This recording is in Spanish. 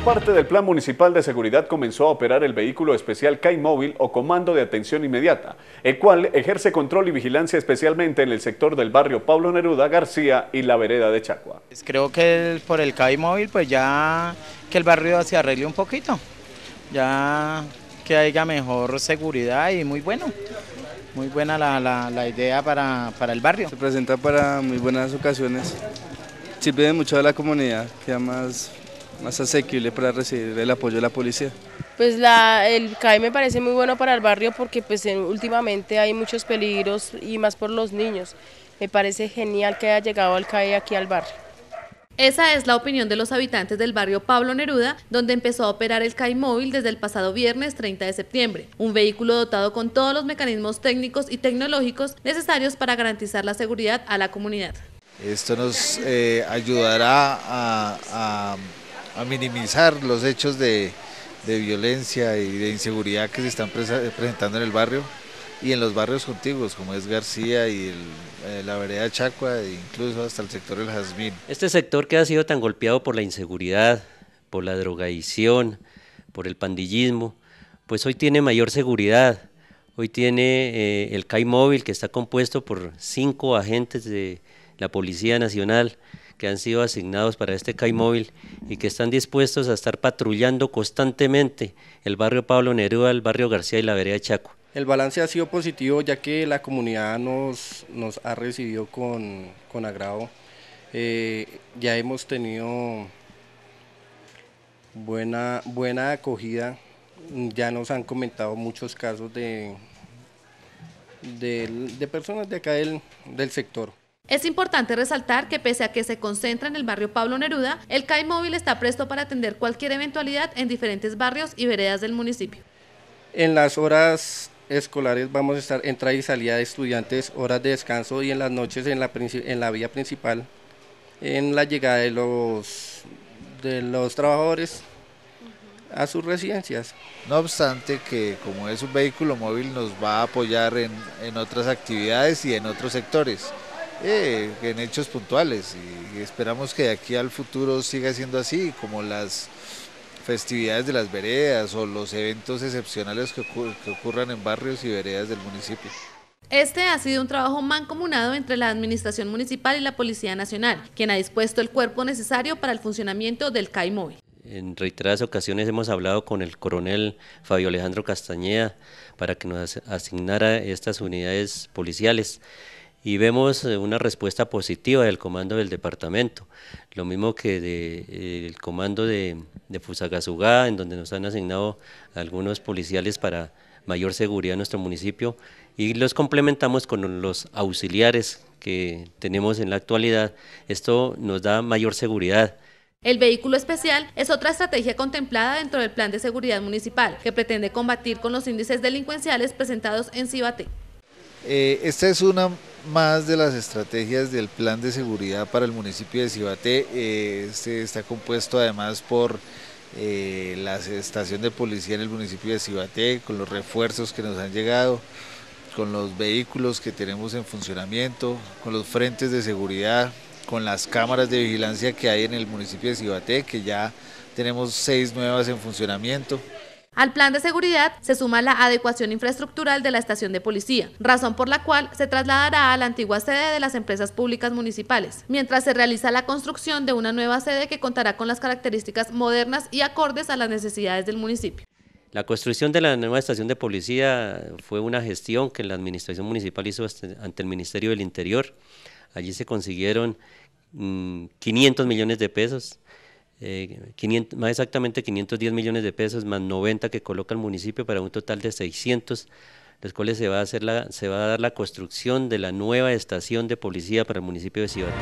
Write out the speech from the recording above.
parte del Plan Municipal de Seguridad comenzó a operar el vehículo especial CAI Móvil o Comando de Atención Inmediata, el cual ejerce control y vigilancia especialmente en el sector del barrio Pablo Neruda García y la vereda de Chacua. Pues creo que por el CAI Móvil pues ya que el barrio se arregle un poquito, ya que haya mejor seguridad y muy bueno. Muy buena la, idea para, el barrio. Se presenta para muy buenas ocasiones. Sirve mucho de la comunidad, que más más asequible para recibir el apoyo de la policía. Pues el CAE me parece muy bueno para el barrio porque pues últimamente hay muchos peligros y más por los niños. Me parece genial que haya llegado el CAE aquí al barrio. Esa es la opinión de los habitantes del barrio Pablo Neruda, donde empezó a operar el CAI móvil desde el pasado viernes 30 de septiembre, un vehículo dotado con todos los mecanismos técnicos y tecnológicos necesarios para garantizar la seguridad a la comunidad. Esto nos eh, ayudará a a minimizar los hechos de, violencia y de inseguridad que se están presentando en el barrio y en los barrios contiguos, como es García y eh, la vereda Chacua, e incluso hasta el sector del Jazmín. Este sector que ha sido tan golpeado por la inseguridad, por la drogadicción, por el pandillismo, pues hoy tiene mayor seguridad. Hoy tiene eh, el CAI móvil que está compuesto por cinco agentes de la Policía Nacional que han sido asignados para este CAI móvil y que están dispuestos a estar patrullando constantemente el barrio Pablo Neruda, el barrio García y la vereda Chaco. El balance ha sido positivo ya que la comunidad nos, ha recibido con, agrado. Eh, ya hemos tenido buena, buena acogida. Ya nos han comentado muchos casos de, de, personas de acá del sector. Es importante resaltar que pese a que se concentra en el barrio Pablo Neruda, el CAI móvil está presto para atender cualquier eventualidad en diferentes barrios y veredas del municipio. En las horas escolares vamos a estar entrada y salida de estudiantes, horas de descanso y en las noches en la, vía principal, en la llegada de los, trabajadores a sus residencias. No obstante que como es un vehículo móvil nos va a apoyar en, en otras actividades y en otros sectores en hechos puntuales y esperamos que de aquí al futuro siga siendo así, como las festividades de las veredas o los eventos excepcionales que, ocurran en barrios y veredas del municipio. Este ha sido un trabajo mancomunado entre la Administración Municipal y la Policía Nacional, quien ha dispuesto el cuerpo necesario para el funcionamiento del CAI En reiteradas ocasiones hemos hablado con el coronel Fabio Alejandro Castañeda para que nos asignara estas unidades policiales y vemos eh, una respuesta positiva del comando del departamento, lo mismo que del de, eh, comando de, de Fusagasugá, en donde nos han asignado algunos policiales para mayor seguridad en nuestro municipio y los complementamos con los auxiliares que tenemos en la actualidad. Esto nos da mayor seguridad. El vehículo especial es otra estrategia contemplada dentro del Plan de Seguridad Municipal que pretende combatir con los índices delincuenciales presentados en Cibate. Eh, esta es una más de las estrategias del plan de seguridad para el municipio de Cibaté. Eh, este está compuesto además por eh, la estación de policía en el municipio de Cibaté, con los refuerzos que nos han llegado, con los vehículos que tenemos en funcionamiento, con los frentes de seguridad, con las cámaras de vigilancia que hay en el municipio de Cibaté, que ya tenemos seis nuevas en funcionamiento. Al plan de seguridad se suma la adecuación infraestructural de la estación de policía, razón por la cual se trasladará a la antigua sede de las empresas públicas municipales, mientras se realiza la construcción de una nueva sede que contará con las características modernas y acordes a las necesidades del municipio. La construcción de la nueva estación de policía fue una gestión que la administración municipal hizo ante el Ministerio del Interior. Allí se consiguieron 500 mm, millones de pesos eh, más exactamente 510 millones de pesos más 90 que coloca el municipio para un total de 600, los cuales se va a, hacer se va a dar la construcción de la nueva estación de policía para el municipio de Ciudad.